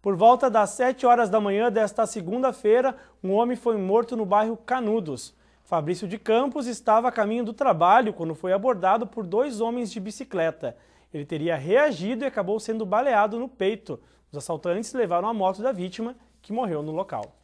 Por volta das 7 horas da manhã desta segunda-feira, um homem foi morto no bairro Canudos. Fabrício de Campos estava a caminho do trabalho quando foi abordado por dois homens de bicicleta. Ele teria reagido e acabou sendo baleado no peito. Os assaltantes levaram a moto da vítima, que morreu no local.